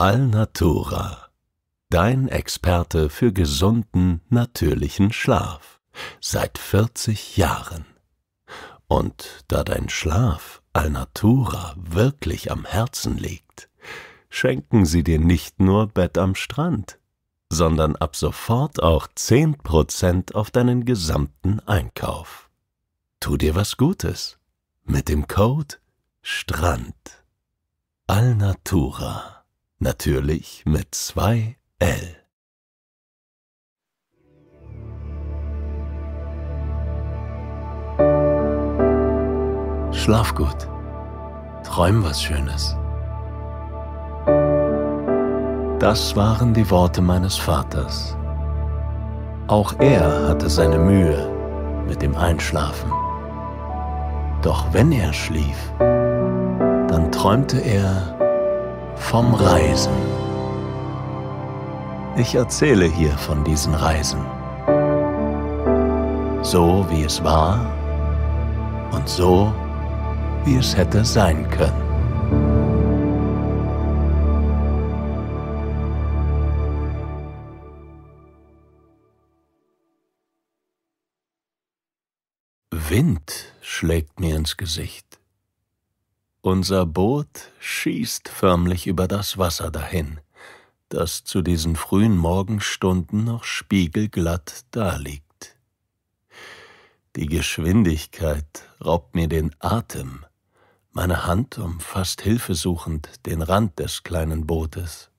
Alnatura, dein Experte für gesunden, natürlichen Schlaf seit 40 Jahren. Und da dein Schlaf Alnatura wirklich am Herzen liegt, schenken sie dir nicht nur Bett am Strand, sondern ab sofort auch 10% auf deinen gesamten Einkauf. Tu dir was Gutes mit dem Code STRAND. Alnatura. Natürlich mit 2 L. Schlaf gut. Träum was Schönes. Das waren die Worte meines Vaters. Auch er hatte seine Mühe mit dem Einschlafen. Doch wenn er schlief, dann träumte er vom Reisen. Ich erzähle hier von diesen Reisen. So wie es war und so wie es hätte sein können. Wind schlägt mir ins Gesicht. Unser Boot schießt förmlich über das Wasser dahin, das zu diesen frühen Morgenstunden noch spiegelglatt daliegt. Die Geschwindigkeit raubt mir den Atem, meine Hand umfasst hilfesuchend den Rand des kleinen Bootes.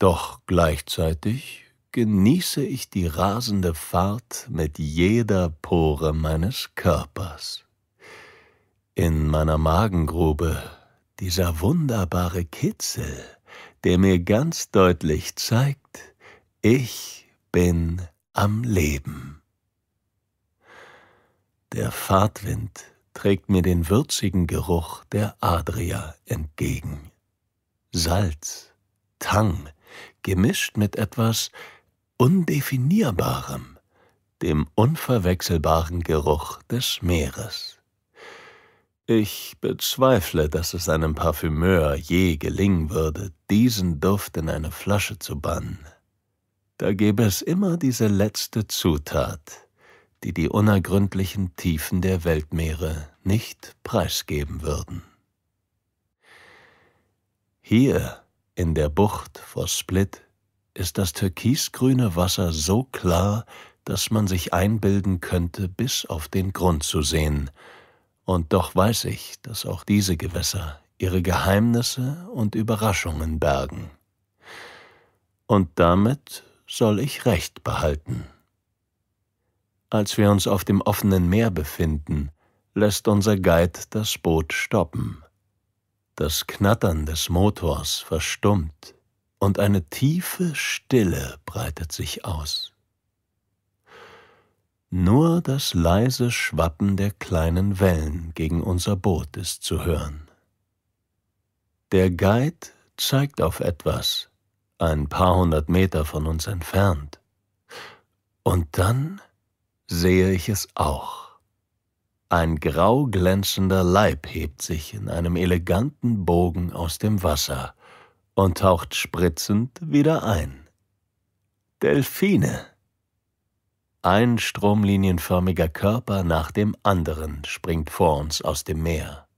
Doch gleichzeitig genieße ich die rasende Fahrt mit jeder Pore meines Körpers. In meiner Magengrube dieser wunderbare Kitzel, der mir ganz deutlich zeigt, ich bin am Leben. Der Fahrtwind trägt mir den würzigen Geruch der Adria entgegen. Salz, Tang, gemischt mit etwas Undefinierbarem, dem unverwechselbaren Geruch des Meeres. Ich bezweifle, dass es einem Parfümeur je gelingen würde, diesen Duft in eine Flasche zu bannen. Da gäbe es immer diese letzte Zutat, die die unergründlichen Tiefen der Weltmeere nicht preisgeben würden. Hier in der Bucht vor Split ist das türkisgrüne Wasser so klar, dass man sich einbilden könnte, bis auf den Grund zu sehen, und doch weiß ich, dass auch diese Gewässer ihre Geheimnisse und Überraschungen bergen. Und damit soll ich Recht behalten. Als wir uns auf dem offenen Meer befinden, lässt unser Guide das Boot stoppen. Das Knattern des Motors verstummt und eine tiefe Stille breitet sich aus. Nur das leise Schwappen der kleinen Wellen gegen unser Boot ist zu hören. Der Guide zeigt auf etwas, ein paar hundert Meter von uns entfernt. Und dann sehe ich es auch. Ein grau glänzender Leib hebt sich in einem eleganten Bogen aus dem Wasser und taucht spritzend wieder ein. Delfine. Ein stromlinienförmiger Körper nach dem anderen springt vor uns aus dem Meer.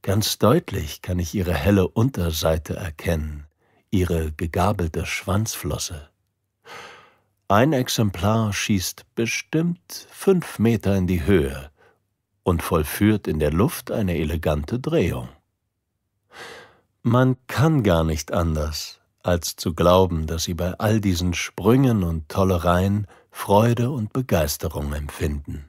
Ganz deutlich kann ich ihre helle Unterseite erkennen, ihre gegabelte Schwanzflosse. Ein Exemplar schießt bestimmt fünf Meter in die Höhe und vollführt in der Luft eine elegante Drehung. Man kann gar nicht anders, als zu glauben, dass sie bei all diesen Sprüngen und Tollereien Freude und Begeisterung empfinden.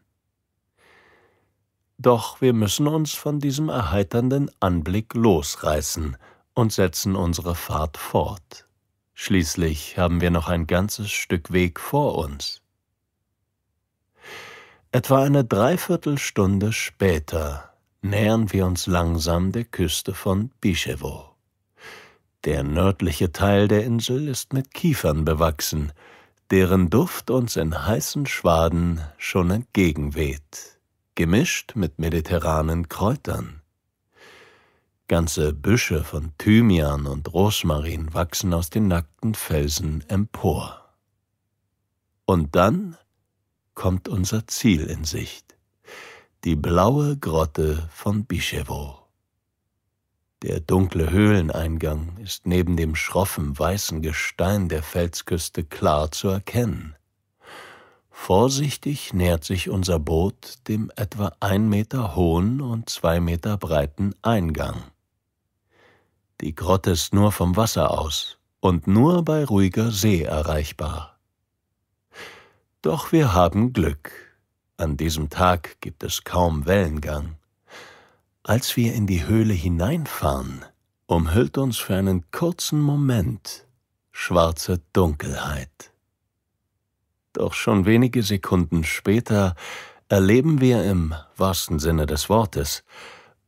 Doch wir müssen uns von diesem erheiternden Anblick losreißen und setzen unsere Fahrt fort. Schließlich haben wir noch ein ganzes Stück Weg vor uns. Etwa eine Dreiviertelstunde später nähern wir uns langsam der Küste von Bischewo. Der nördliche Teil der Insel ist mit Kiefern bewachsen, deren Duft uns in heißen Schwaden schon entgegenweht, gemischt mit mediterranen Kräutern. Ganze Büsche von Thymian und Rosmarin wachsen aus den nackten Felsen empor. Und dann kommt unser Ziel in Sicht, die blaue Grotte von Bischewo. Der dunkle Höhleneingang ist neben dem schroffen weißen Gestein der Felsküste klar zu erkennen. Vorsichtig nähert sich unser Boot dem etwa ein Meter hohen und zwei Meter breiten Eingang. Die Grotte ist nur vom Wasser aus und nur bei ruhiger See erreichbar. Doch wir haben Glück. An diesem Tag gibt es kaum Wellengang. Als wir in die Höhle hineinfahren, umhüllt uns für einen kurzen Moment schwarze Dunkelheit. Doch schon wenige Sekunden später erleben wir im wahrsten Sinne des Wortes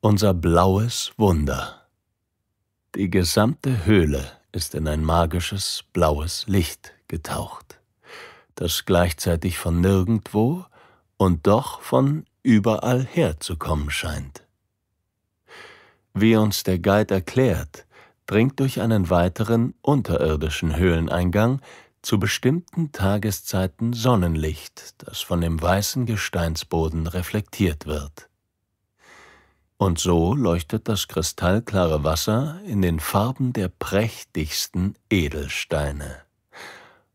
unser blaues Wunder. Die gesamte Höhle ist in ein magisches blaues Licht getaucht, das gleichzeitig von nirgendwo und doch von überall herzukommen scheint. Wie uns der Guide erklärt, dringt durch einen weiteren unterirdischen Höhleneingang zu bestimmten Tageszeiten Sonnenlicht, das von dem weißen Gesteinsboden reflektiert wird. Und so leuchtet das kristallklare Wasser in den Farben der prächtigsten Edelsteine.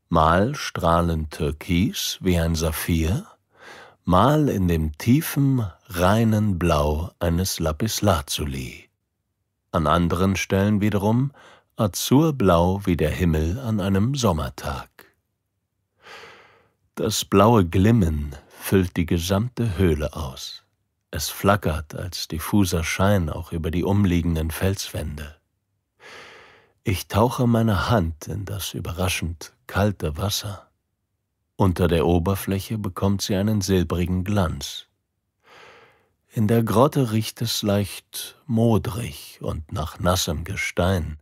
Mal strahlend türkis wie ein Saphir, mal in dem tiefen, reinen Blau eines Lapislazuli. An anderen Stellen wiederum azurblau wie der Himmel an einem Sommertag. Das blaue Glimmen füllt die gesamte Höhle aus. Es flackert als diffuser Schein auch über die umliegenden Felswände. Ich tauche meine Hand in das überraschend kalte Wasser. Unter der Oberfläche bekommt sie einen silbrigen Glanz. In der Grotte riecht es leicht modrig und nach nassem Gestein.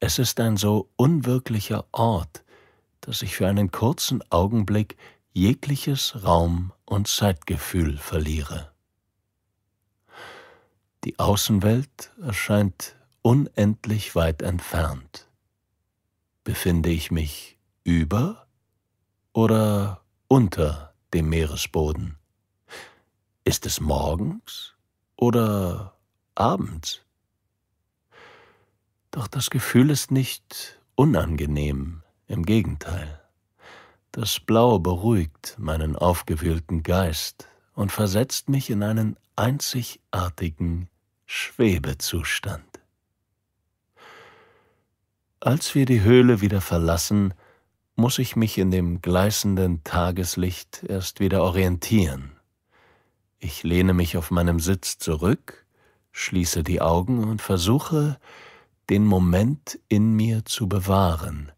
Es ist ein so unwirklicher Ort, dass ich für einen kurzen Augenblick jegliches Raum- und Zeitgefühl verliere. Die Außenwelt erscheint unendlich weit entfernt. Befinde ich mich über oder unter dem Meeresboden? Ist es morgens oder abends? Doch das Gefühl ist nicht unangenehm, im Gegenteil. Das Blaue beruhigt meinen aufgewühlten Geist und versetzt mich in einen einzigartigen Schwebezustand. Als wir die Höhle wieder verlassen, muss ich mich in dem gleißenden Tageslicht erst wieder orientieren. Ich lehne mich auf meinem Sitz zurück, schließe die Augen und versuche, den Moment in mir zu bewahren,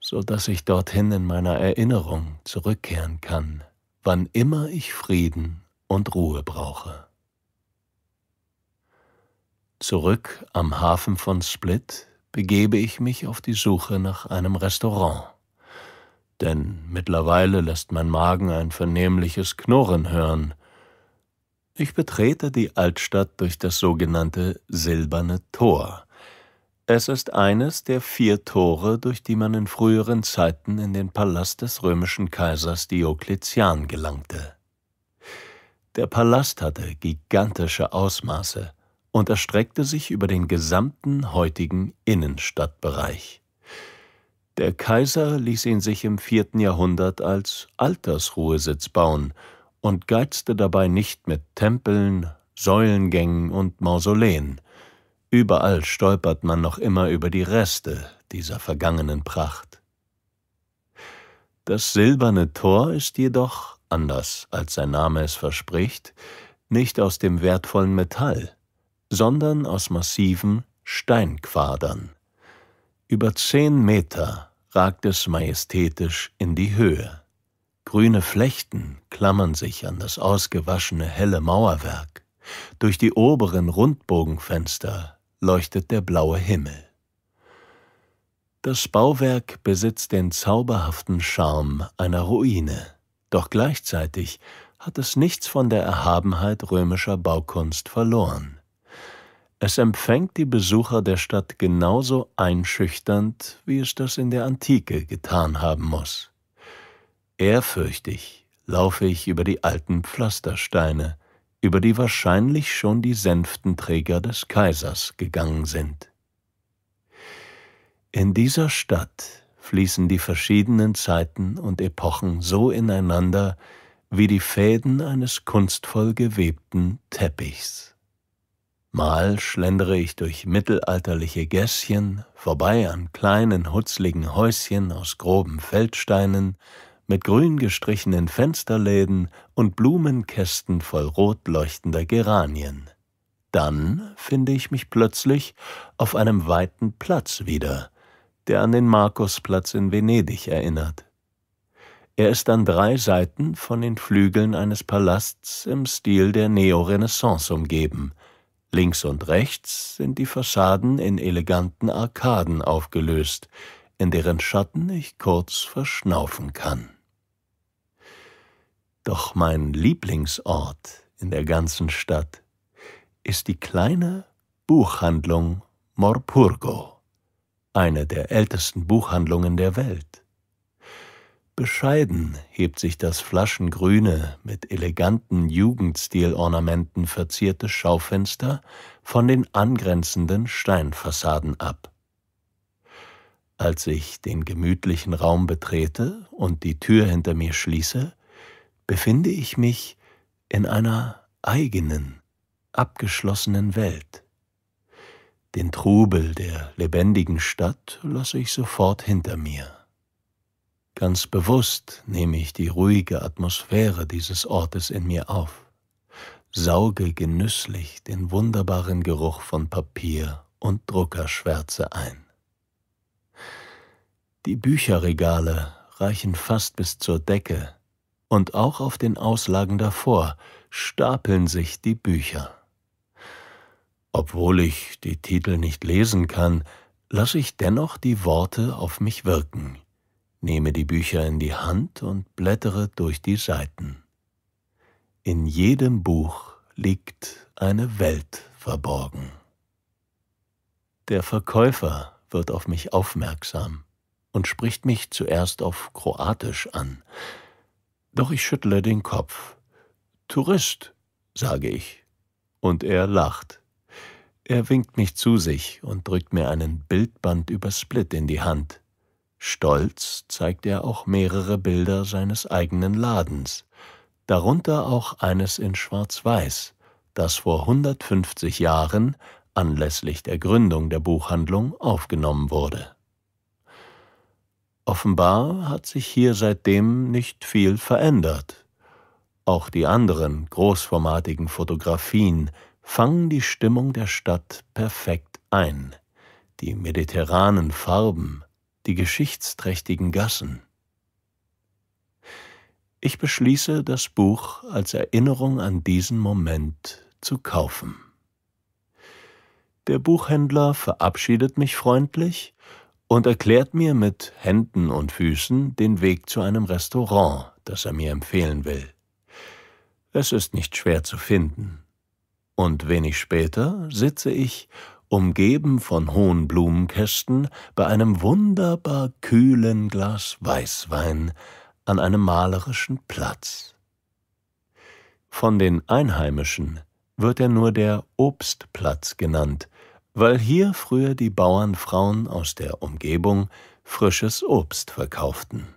so dass ich dorthin in meiner Erinnerung zurückkehren kann, wann immer ich Frieden und Ruhe brauche. Zurück am Hafen von Split begebe ich mich auf die Suche nach einem Restaurant. Denn mittlerweile lässt mein Magen ein vernehmliches Knurren hören, ich betrete die Altstadt durch das sogenannte Silberne Tor. Es ist eines der vier Tore, durch die man in früheren Zeiten in den Palast des römischen Kaisers Diokletian gelangte. Der Palast hatte gigantische Ausmaße und erstreckte sich über den gesamten heutigen Innenstadtbereich. Der Kaiser ließ ihn sich im vierten Jahrhundert als Altersruhesitz bauen – und geizte dabei nicht mit Tempeln, Säulengängen und Mausoleen. Überall stolpert man noch immer über die Reste dieser vergangenen Pracht. Das silberne Tor ist jedoch, anders als sein Name es verspricht, nicht aus dem wertvollen Metall, sondern aus massiven Steinquadern. Über zehn Meter ragt es majestätisch in die Höhe. Grüne Flechten klammern sich an das ausgewaschene helle Mauerwerk. Durch die oberen Rundbogenfenster leuchtet der blaue Himmel. Das Bauwerk besitzt den zauberhaften Charme einer Ruine, doch gleichzeitig hat es nichts von der Erhabenheit römischer Baukunst verloren. Es empfängt die Besucher der Stadt genauso einschüchternd, wie es das in der Antike getan haben muss. Ehrfürchtig laufe ich über die alten Pflastersteine, über die wahrscheinlich schon die Sänftenträger des Kaisers gegangen sind. In dieser Stadt fließen die verschiedenen Zeiten und Epochen so ineinander wie die Fäden eines kunstvoll gewebten Teppichs. Mal schlendere ich durch mittelalterliche Gässchen, vorbei an kleinen, hutzligen Häuschen aus groben Feldsteinen, mit grün gestrichenen Fensterläden und Blumenkästen voll rot leuchtender Geranien. Dann finde ich mich plötzlich auf einem weiten Platz wieder, der an den Markusplatz in Venedig erinnert. Er ist an drei Seiten von den Flügeln eines Palasts im Stil der Neorenaissance umgeben. Links und rechts sind die Fassaden in eleganten Arkaden aufgelöst, in deren Schatten ich kurz verschnaufen kann. Doch mein Lieblingsort in der ganzen Stadt ist die kleine Buchhandlung Morpurgo, eine der ältesten Buchhandlungen der Welt. Bescheiden hebt sich das flaschengrüne, mit eleganten Jugendstilornamenten verzierte Schaufenster von den angrenzenden Steinfassaden ab. Als ich den gemütlichen Raum betrete und die Tür hinter mir schließe, befinde ich mich in einer eigenen, abgeschlossenen Welt. Den Trubel der lebendigen Stadt lasse ich sofort hinter mir. Ganz bewusst nehme ich die ruhige Atmosphäre dieses Ortes in mir auf, sauge genüsslich den wunderbaren Geruch von Papier und Druckerschwärze ein. Die Bücherregale reichen fast bis zur Decke, und auch auf den Auslagen davor stapeln sich die Bücher. Obwohl ich die Titel nicht lesen kann, lasse ich dennoch die Worte auf mich wirken, nehme die Bücher in die Hand und blättere durch die Seiten. In jedem Buch liegt eine Welt verborgen. Der Verkäufer wird auf mich aufmerksam und spricht mich zuerst auf Kroatisch an, doch ich schüttle den Kopf. Tourist, sage ich. Und er lacht. Er winkt mich zu sich und drückt mir einen Bildband über Split in die Hand. Stolz zeigt er auch mehrere Bilder seines eigenen Ladens, darunter auch eines in Schwarz-Weiß, das vor 150 Jahren anlässlich der Gründung der Buchhandlung aufgenommen wurde. Offenbar hat sich hier seitdem nicht viel verändert. Auch die anderen großformatigen Fotografien fangen die Stimmung der Stadt perfekt ein. Die mediterranen Farben, die geschichtsträchtigen Gassen. Ich beschließe, das Buch als Erinnerung an diesen Moment zu kaufen. Der Buchhändler verabschiedet mich freundlich und erklärt mir mit Händen und Füßen den Weg zu einem Restaurant, das er mir empfehlen will. Es ist nicht schwer zu finden. Und wenig später sitze ich, umgeben von hohen Blumenkästen, bei einem wunderbar kühlen Glas Weißwein an einem malerischen Platz. Von den Einheimischen wird er nur der Obstplatz genannt, weil hier früher die Bauernfrauen aus der Umgebung frisches Obst verkauften.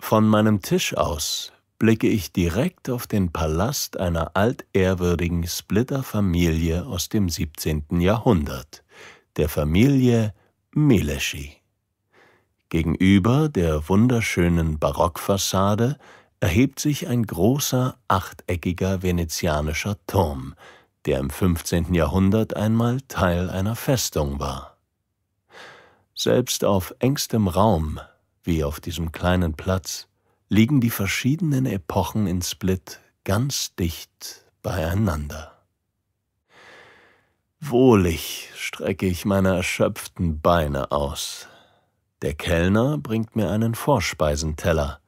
Von meinem Tisch aus blicke ich direkt auf den Palast einer altehrwürdigen Splitterfamilie aus dem 17. Jahrhundert, der Familie Meleschi. Gegenüber der wunderschönen Barockfassade erhebt sich ein großer achteckiger venezianischer Turm, der im 15. Jahrhundert einmal Teil einer Festung war. Selbst auf engstem Raum, wie auf diesem kleinen Platz, liegen die verschiedenen Epochen in Split ganz dicht beieinander. Wohlig strecke ich meine erschöpften Beine aus. Der Kellner bringt mir einen Vorspeisenteller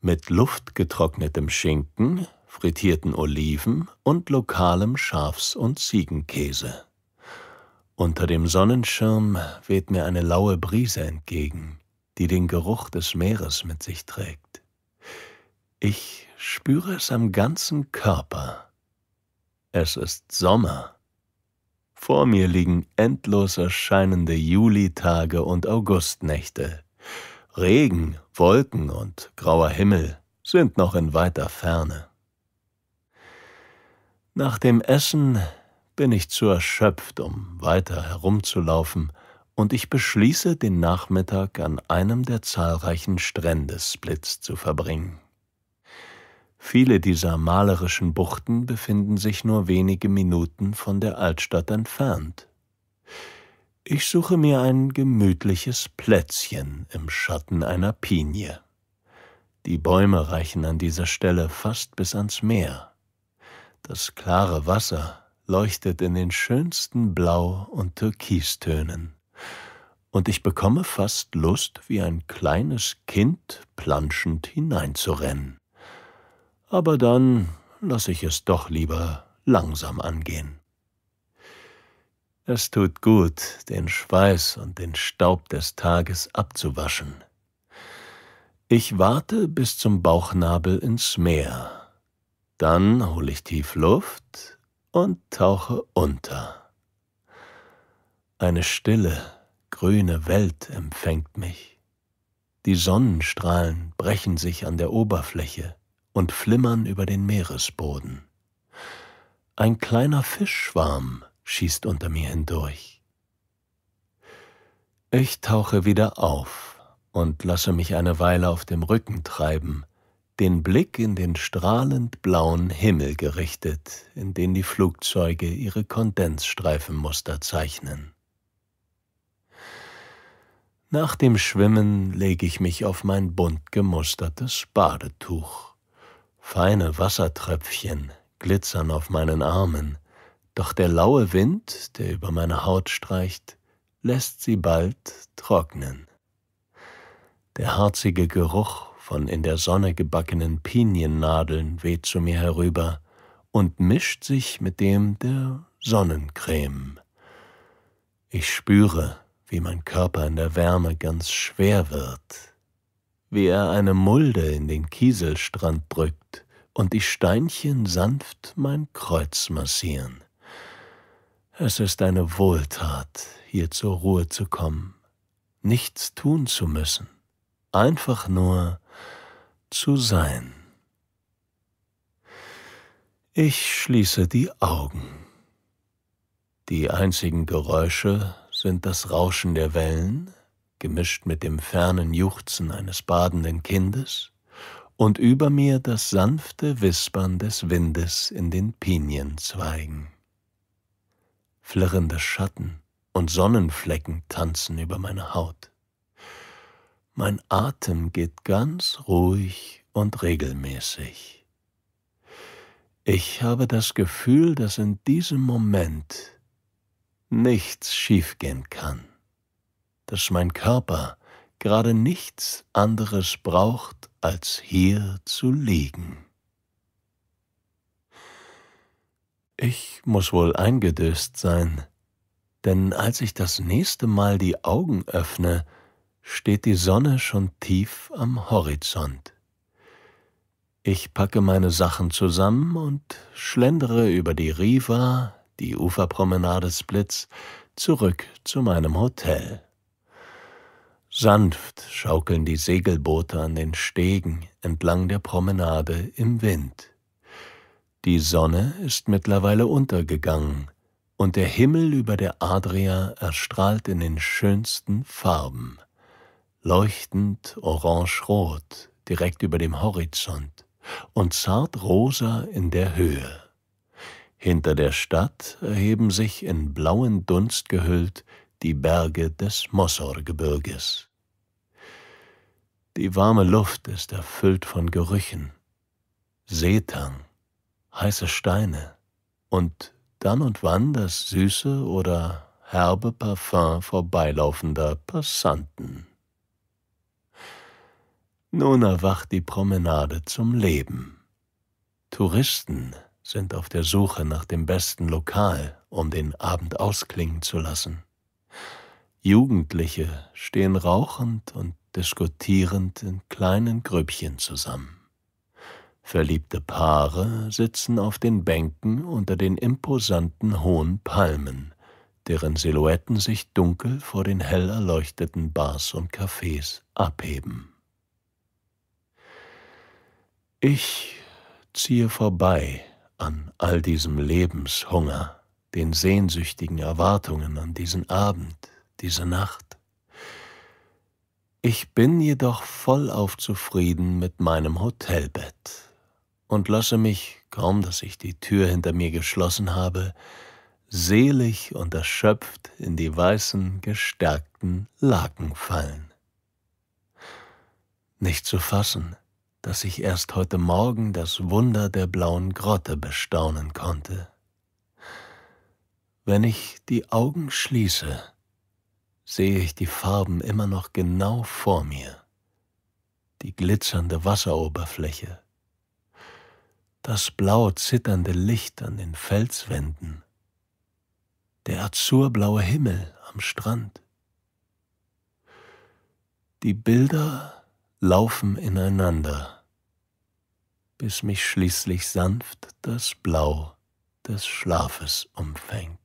mit luftgetrocknetem Schinken, frittierten Oliven und lokalem Schafs- und Ziegenkäse. Unter dem Sonnenschirm weht mir eine laue Brise entgegen, die den Geruch des Meeres mit sich trägt. Ich spüre es am ganzen Körper. Es ist Sommer. Vor mir liegen endlos erscheinende Julitage und Augustnächte. Regen, Wolken und grauer Himmel sind noch in weiter Ferne. Nach dem Essen bin ich zu erschöpft, um weiter herumzulaufen, und ich beschließe, den Nachmittag an einem der zahlreichen Strände Splits zu verbringen. Viele dieser malerischen Buchten befinden sich nur wenige Minuten von der Altstadt entfernt. Ich suche mir ein gemütliches Plätzchen im Schatten einer Pinie. Die Bäume reichen an dieser Stelle fast bis ans Meer. Das klare Wasser leuchtet in den schönsten Blau- und Türkistönen. Und ich bekomme fast Lust, wie ein kleines Kind planschend hineinzurennen. Aber dann lasse ich es doch lieber langsam angehen. Es tut gut, den Schweiß und den Staub des Tages abzuwaschen. Ich warte bis zum Bauchnabel ins Meer, dann hole ich tief Luft und tauche unter. Eine stille, grüne Welt empfängt mich. Die Sonnenstrahlen brechen sich an der Oberfläche und flimmern über den Meeresboden. Ein kleiner Fischschwarm schießt unter mir hindurch. Ich tauche wieder auf und lasse mich eine Weile auf dem Rücken treiben, den Blick in den strahlend blauen Himmel gerichtet, in den die Flugzeuge ihre Kondensstreifenmuster zeichnen. Nach dem Schwimmen lege ich mich auf mein bunt gemustertes Badetuch. Feine Wassertröpfchen glitzern auf meinen Armen, doch der laue Wind, der über meine Haut streicht, lässt sie bald trocknen. Der harzige Geruch von in der Sonne gebackenen Piniennadeln weht zu mir herüber und mischt sich mit dem der Sonnencreme. Ich spüre, wie mein Körper in der Wärme ganz schwer wird, wie er eine Mulde in den Kieselstrand drückt und die Steinchen sanft mein Kreuz massieren. Es ist eine Wohltat, hier zur Ruhe zu kommen, nichts tun zu müssen, einfach nur zu sein. Ich schließe die Augen. Die einzigen Geräusche sind das Rauschen der Wellen, gemischt mit dem fernen Juchzen eines badenden Kindes, und über mir das sanfte Wispern des Windes in den Pinienzweigen. Flirrende Schatten und Sonnenflecken tanzen über meine Haut. Mein Atem geht ganz ruhig und regelmäßig. Ich habe das Gefühl, dass in diesem Moment nichts schiefgehen kann, dass mein Körper gerade nichts anderes braucht, als hier zu liegen. Ich muss wohl eingedöst sein, denn als ich das nächste Mal die Augen öffne, steht die Sonne schon tief am Horizont. Ich packe meine Sachen zusammen und schlendere über die Riva, die Uferpromenade Splitz, zurück zu meinem Hotel. Sanft schaukeln die Segelboote an den Stegen entlang der Promenade im Wind. Die Sonne ist mittlerweile untergegangen und der Himmel über der Adria erstrahlt in den schönsten Farben leuchtend orange-rot direkt über dem Horizont und zart rosa in der Höhe. Hinter der Stadt erheben sich in blauen Dunst gehüllt die Berge des Mossorgebirges. Die warme Luft ist erfüllt von Gerüchen, Seetang, heiße Steine und dann und wann das süße oder herbe Parfum vorbeilaufender Passanten. Nun erwacht die Promenade zum Leben. Touristen sind auf der Suche nach dem besten Lokal, um den Abend ausklingen zu lassen. Jugendliche stehen rauchend und diskutierend in kleinen Grüppchen zusammen. Verliebte Paare sitzen auf den Bänken unter den imposanten hohen Palmen, deren Silhouetten sich dunkel vor den hell erleuchteten Bars und Cafés abheben. Ich ziehe vorbei an all diesem Lebenshunger, den sehnsüchtigen Erwartungen an diesen Abend, diese Nacht. Ich bin jedoch vollauf zufrieden mit meinem Hotelbett und lasse mich, kaum dass ich die Tür hinter mir geschlossen habe, selig und erschöpft in die weißen, gestärkten Laken fallen. Nicht zu fassen, dass ich erst heute Morgen das Wunder der blauen Grotte bestaunen konnte. Wenn ich die Augen schließe, sehe ich die Farben immer noch genau vor mir, die glitzernde Wasseroberfläche, das blau zitternde Licht an den Felswänden, der azurblaue Himmel am Strand. Die Bilder laufen ineinander bis mich schließlich sanft das Blau des Schlafes umfängt.